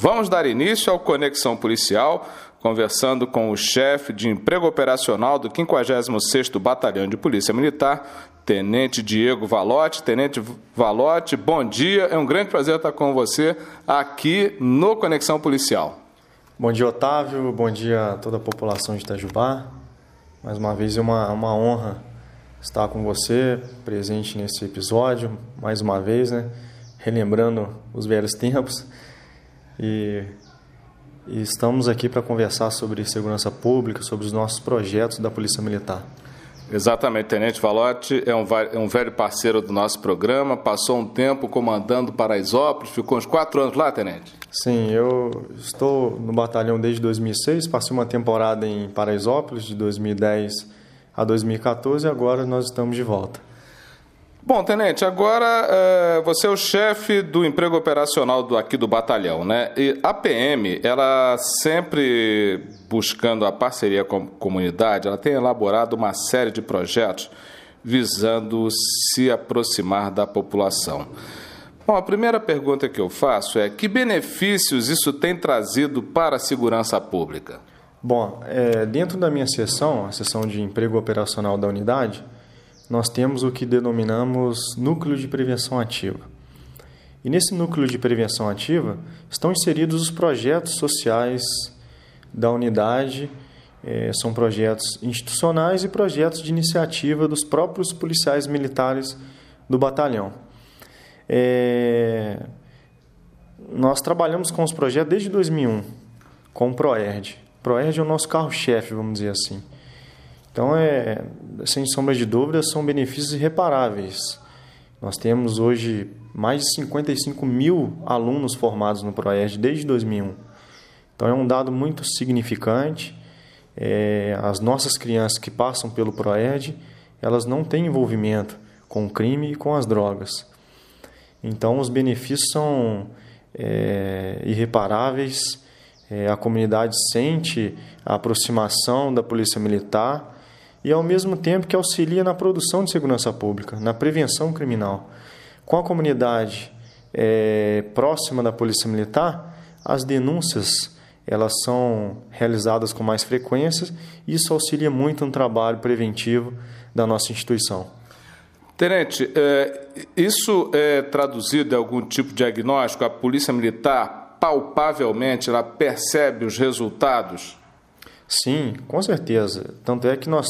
Vamos dar início ao Conexão Policial, conversando com o chefe de emprego operacional do 56º Batalhão de Polícia Militar, Tenente Diego Valote. Tenente Valote, bom dia. É um grande prazer estar com você aqui no Conexão Policial. Bom dia, Otávio. Bom dia a toda a população de Itajubá. Mais uma vez é uma, uma honra estar com você, presente nesse episódio, mais uma vez, né? Relembrando os velhos tempos e, e estamos aqui para conversar sobre segurança pública, sobre os nossos projetos da Polícia Militar. Exatamente, Tenente Valotti é um, é um, velho parceiro do nosso programa, passou um tempo comandando Paraisópolis, ficou uns quatro anos lá, Tenente? Sim, eu estou no batalhão desde 2006, passei uma temporada em Paraisópolis de 2010 a 2014 e agora nós estamos de volta. Bom, Tenente, agora eh, você é o chefe do emprego operacional do, aqui do batalhão, né? E a PM, ela sempre buscando a parceria com a comunidade, ela tem elaborado uma série de projetos visando se aproximar da população. Bom, a primeira pergunta que eu faço é: que benefícios isso tem trazido para a segurança pública? Bom, é, dentro da minha sessão, a sessão de emprego operacional da unidade, nós temos o que denominamos núcleo de prevenção ativa. E nesse núcleo de prevenção ativa estão inseridos os projetos sociais da unidade, é, são projetos institucionais e projetos de iniciativa dos próprios policiais militares do batalhão. É... Nós trabalhamos com os projetos desde 2001, com o PROERD. O PROERD é o nosso carro-chefe, vamos dizer assim. Então, é, sem sombra de dúvida são benefícios irreparáveis. Nós temos hoje mais de 55 mil alunos formados no ProERD desde 2001. Então, é um dado muito significante. É, as nossas crianças que passam pelo ProERD, elas não têm envolvimento com o crime e com as drogas. Então, os benefícios são é, irreparáveis. É, a comunidade sente a aproximação da polícia militar e ao mesmo tempo que auxilia na produção de segurança pública, na prevenção criminal. Com a comunidade é, próxima da Polícia Militar, as denúncias elas são realizadas com mais frequência e isso auxilia muito no trabalho preventivo da nossa instituição. Tenente, é, isso é traduzido em algum tipo de diagnóstico? A Polícia Militar palpavelmente ela percebe os resultados? Sim, com certeza. Tanto é que nós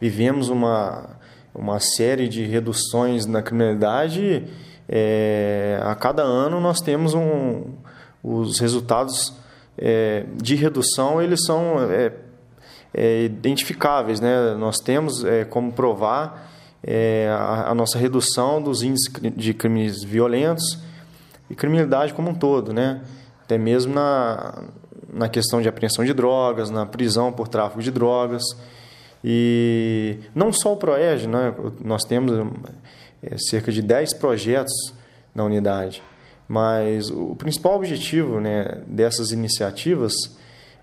vivemos uma, uma série de reduções na criminalidade. É, a cada ano nós temos um, os resultados é, de redução, eles são é, é identificáveis. Né? Nós temos é, como provar é, a, a, nossa redução dos índices de crimes violentos e criminalidade como um todo. Né? Até mesmo na, na questão de apreensão de drogas, na prisão por tráfico de drogas. E não só o PROEG, né? nós temos é, cerca de 10 projetos na unidade, mas o principal objetivo né, dessas iniciativas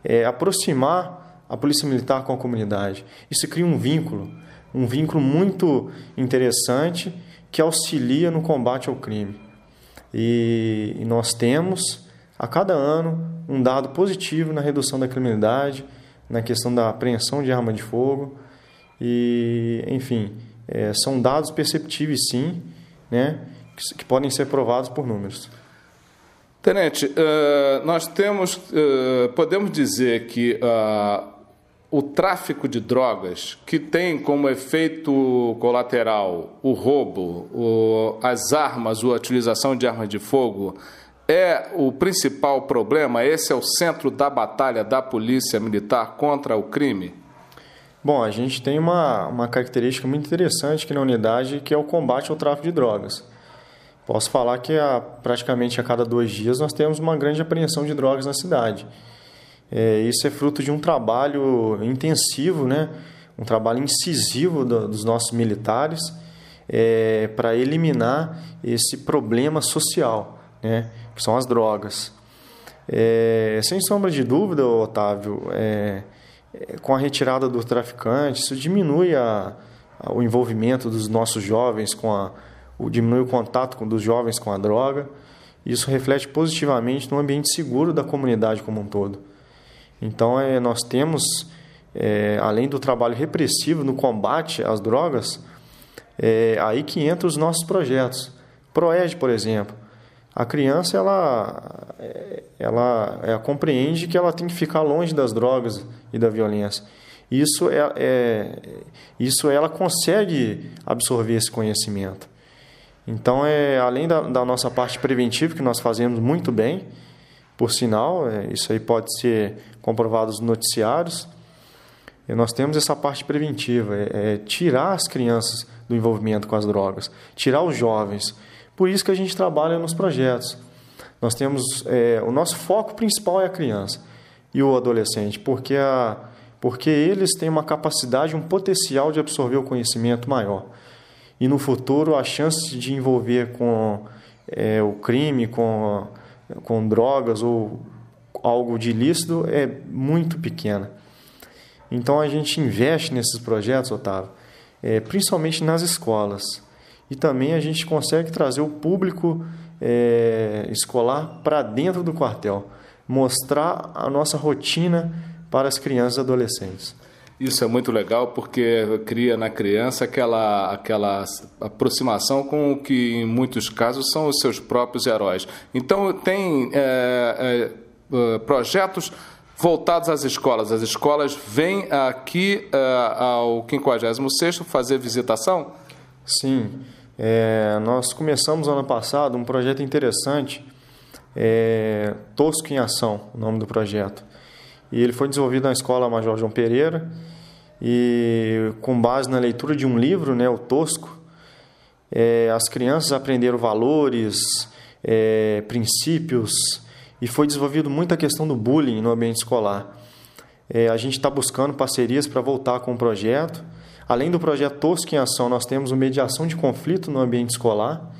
é aproximar a Polícia Militar com a comunidade. Isso cria um vínculo, um vínculo muito interessante que auxilia no combate ao crime. E nós temos a cada ano um dado positivo na redução da criminalidade, na questão da apreensão de arma de fogo e, enfim, é, são dados perceptíveis sim, né, que, que, podem ser provados por números. Tenente, uh, nós temos, uh, podemos dizer que uh, o tráfico de drogas, que tem como efeito colateral o roubo, o, as armas, a utilização de armas de fogo, é o principal problema? Esse é o centro da batalha da polícia militar contra o crime? Bom, a gente tem uma, uma característica muito interessante aqui na unidade, que é o combate ao tráfico de drogas. Posso falar que a, praticamente a cada dois dias nós temos uma grande apreensão de drogas na cidade. É, isso é fruto de um trabalho intensivo, né? um trabalho incisivo do, dos nossos militares é, para eliminar esse problema social. Né? são as drogas. É, sem sombra de dúvida, Otávio, é, é, com a retirada do traficante, isso diminui a, a, o envolvimento dos nossos jovens com a, o, diminui o contato com, dos jovens com a droga. Isso reflete positivamente no ambiente seguro da comunidade como um todo. Então, é, nós temos, é, além do trabalho repressivo no combate às drogas, é, aí que entram os nossos projetos. PROED, por exemplo, a criança ela, ela, ela, compreende que ela tem que ficar longe das drogas e da violência. Isso, é, é, isso ela consegue absorver esse conhecimento. Então, é, além da, da nossa parte preventiva, que nós fazemos muito bem, por sinal, é, isso aí pode ser comprovado nos noticiários, e nós temos essa parte preventiva, é, é tirar as crianças do envolvimento com as drogas, tirar os jovens. Por isso que a gente trabalha nos projetos. Nós temos é, o nosso foco principal é a criança e o adolescente, porque, a, porque eles têm uma capacidade, um potencial de absorver o conhecimento maior. E no futuro a chance de envolver com é, o crime, com, com drogas ou algo de ilícito é muito pequena. Então a gente investe nesses projetos, Otávio, é, principalmente nas escolas e também a gente consegue trazer o público é, escolar para dentro do quartel, mostrar a nossa rotina para as crianças e adolescentes. Isso é muito legal porque cria na criança aquela, aquela aproximação com o que em muitos casos são os seus próprios heróis. Então tem é, é, projetos voltados às escolas. As escolas vêm aqui é, ao 56 fazer visitação? Sim, é, nós começamos ano passado um projeto interessante, é, Tosco em Ação, o nome do projeto. E ele foi desenvolvido na escola Major João Pereira e com base na leitura de um livro, né, o Tosco, é, as crianças aprenderam valores, é, princípios e foi desenvolvido muito a questão do bullying no ambiente escolar. É, a gente está buscando parcerias para voltar com o projeto Além do projeto Tosco em Ação, nós temos o Mediação de Conflito no Ambiente Escolar.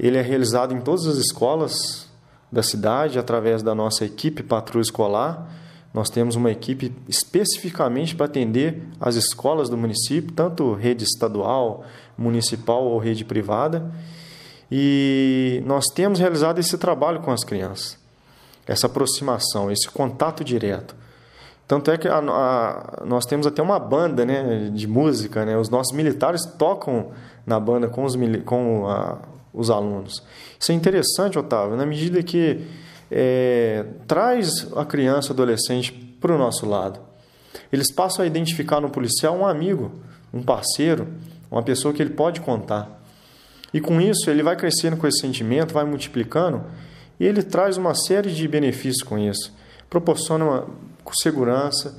Ele é realizado em todas as escolas da cidade através da nossa equipe Patrulha Escolar. Nós temos uma equipe especificamente para atender as escolas do município, tanto rede estadual, municipal ou rede privada. E nós temos realizado esse trabalho com as crianças, essa aproximação, esse contato direto. Tanto é que a, a, nós temos até uma banda né, de música, né? os nossos militares tocam na banda com os, com a, os alunos. Isso é interessante, Otávio, na medida que é, traz a criança, o adolescente para o nosso lado. Eles passam a identificar no policial um amigo, um parceiro, uma pessoa que ele pode contar. E com isso, ele vai crescendo com esse sentimento, vai multiplicando, e ele traz uma série de benefícios com isso proporciona com segurança,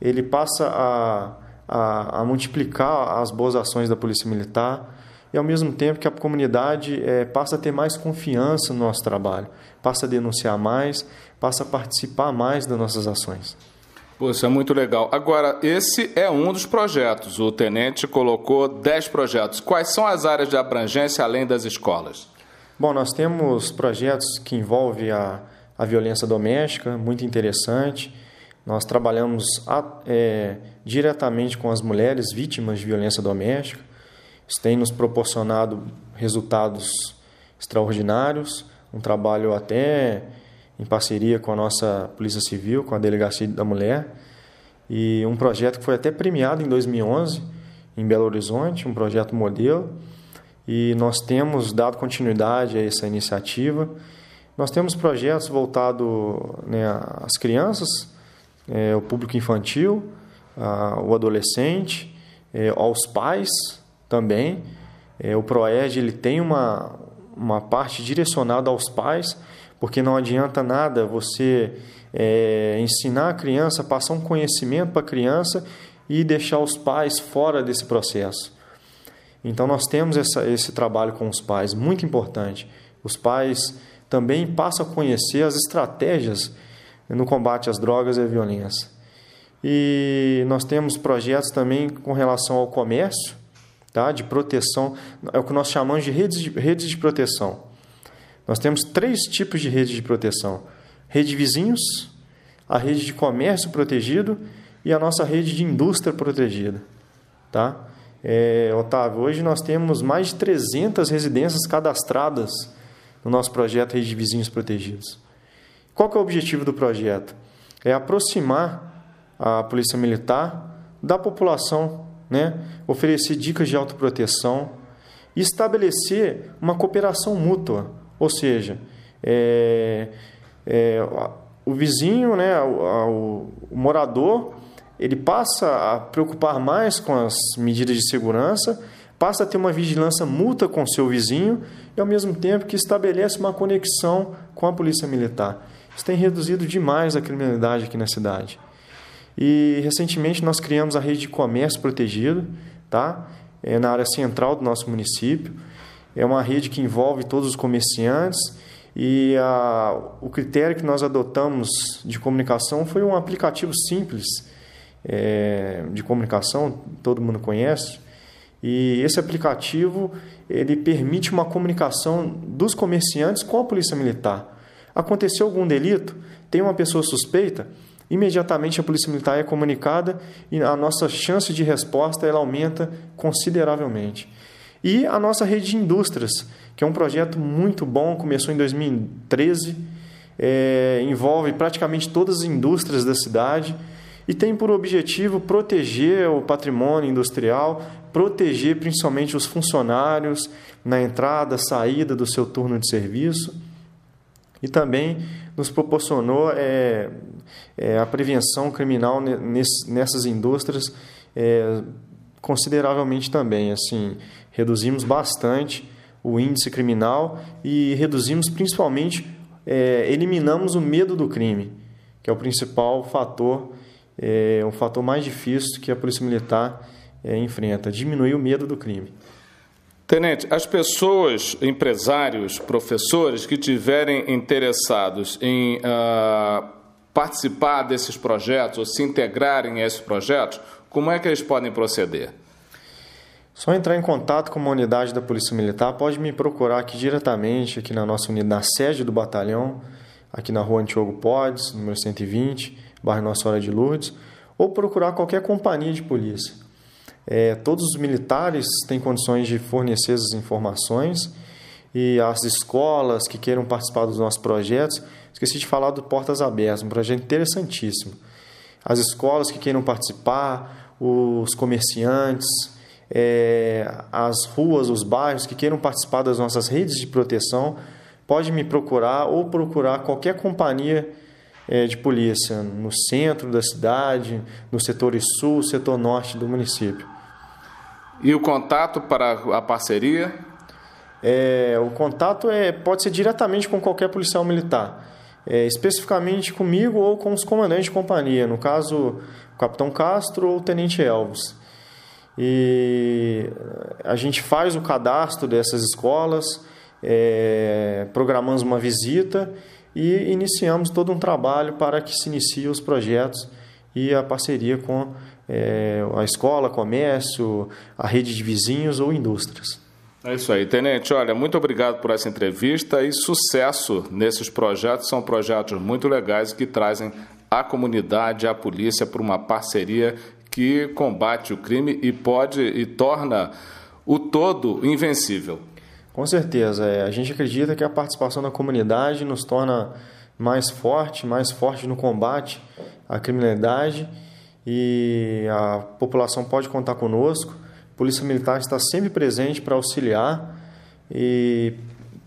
ele passa a, a, a, multiplicar as boas ações da Polícia Militar e, ao mesmo tempo, que a comunidade é, passa a ter mais confiança no nosso trabalho, passa a denunciar mais, passa a participar mais das nossas ações. Pô, isso é muito legal. Agora, esse é um dos projetos. O tenente colocou 10 projetos. Quais são as áreas de abrangência além das escolas? Bom, nós temos projetos que envolvem a, a violência doméstica, muito interessante. Nós trabalhamos é, diretamente com as mulheres vítimas de violência doméstica. Isso tem nos proporcionado resultados extraordinários. Um trabalho até em parceria com a nossa Polícia Civil, com a Delegacia da Mulher. E um projeto que foi até premiado em 2011 em Belo Horizonte, um projeto modelo. E nós temos dado continuidade a essa iniciativa. Nós temos projetos voltados né, às crianças, é, o público infantil, a, o adolescente, é, aos pais também. É, o Proed ele tem uma, uma parte direcionada aos pais, porque não adianta nada você é, ensinar a criança, passar um conhecimento para a criança e deixar os pais fora desse processo. Então nós temos essa, esse trabalho com os pais, muito importante. Os pais também passam a conhecer as estratégias no combate às drogas e à violência. E nós temos projetos também com relação ao comércio, tá? de proteção, é o que nós chamamos de redes de, redes de proteção. Nós temos três tipos de redes de proteção: rede de vizinhos, a rede de comércio protegido e a nossa rede de indústria protegida. Tá? É, Otávio, hoje nós temos mais de 300 residências cadastradas no nosso projeto Rede de Vizinhos Protegidos. Qual que é o objetivo do projeto? É aproximar a Polícia Militar da população, né? oferecer dicas de autoproteção e estabelecer uma cooperação mútua, ou seja, é, é, o vizinho, né, o, o morador, ele passa a preocupar mais com as medidas de segurança, passa a ter uma vigilância mútua com seu vizinho e, ao mesmo tempo, que estabelece uma conexão com a Polícia Militar. Isso tem reduzido demais a criminalidade aqui na cidade. E recentemente nós criamos a rede de comércio protegido, tá? É na área central do nosso município. É uma rede que envolve todos os comerciantes e a, o critério que nós adotamos de comunicação foi um aplicativo simples é, de comunicação, todo mundo conhece. E esse aplicativo ele permite uma comunicação dos comerciantes com a polícia militar. Aconteceu algum delito? Tem uma pessoa suspeita? Imediatamente a polícia militar é comunicada e a nossa chance de resposta ela aumenta consideravelmente. E a nossa rede de indústrias, que é um projeto muito bom, começou em 2013, é, envolve praticamente todas as indústrias da cidade e tem por objetivo proteger o patrimônio industrial, proteger principalmente os funcionários na entrada, saída do seu turno de serviço e também nos proporcionou é, é, a prevenção criminal nessas indústrias é, consideravelmente também. Assim, reduzimos bastante o índice criminal e reduzimos principalmente, é, eliminamos o medo do crime, que é o principal fator, é, o fator mais difícil que a Polícia Militar é, enfrenta, diminuir o medo do crime. Tenente, as pessoas, empresários, professores que tiverem interessados em uh, participar desses projetos ou se integrarem a esses projetos, como é que eles podem proceder? Só entrar em contato com uma unidade da Polícia Militar, pode me procurar aqui diretamente, aqui na nossa unidade, na sede do batalhão, aqui na rua Antiogo Podes, número 120, bairro Nossa Hora de Lourdes, ou procurar qualquer companhia de polícia. É, todos os militares têm condições de fornecer as informações e as escolas que queiram participar dos nossos projetos. Esqueci de falar do Portas Abertas, um projeto interessantíssimo. As escolas que queiram participar, os comerciantes, é, as ruas, os bairros que queiram participar das nossas redes de proteção, pode me procurar ou procurar qualquer companhia é, de polícia no centro da cidade, no setor sul, setor norte do município. E o contato para a parceria? É, o contato é, pode ser diretamente com qualquer policial militar, é, especificamente comigo ou com os comandantes de companhia, no caso, o capitão Castro ou o tenente Elvis. E a gente faz o cadastro dessas escolas, é, programamos uma visita e iniciamos todo um trabalho para que se iniciem os projetos e a parceria com é, a escola, comércio, a rede de vizinhos ou indústrias. É isso aí, Tenente. Olha, muito obrigado por essa entrevista e sucesso nesses projetos. São projetos muito legais que trazem a comunidade, a polícia para uma parceria que combate o crime e pode e torna o todo invencível. Com certeza, é, a gente acredita que a participação da comunidade nos torna mais forte, mais forte no combate à criminalidade e a população pode contar conosco. A Polícia Militar está sempre presente para auxiliar e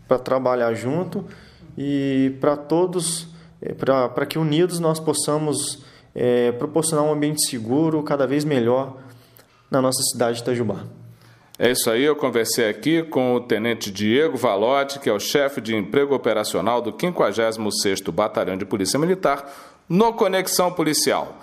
para trabalhar junto e para todos, eh, para que unidos nós possamos é, proporcionar um ambiente seguro, cada vez melhor na nossa cidade de Itajubá. É isso aí, eu conversei aqui com o Tenente Diego Valotti, que é o chefe de emprego operacional do 56º Batalhão de Polícia Militar, no Conexão Policial.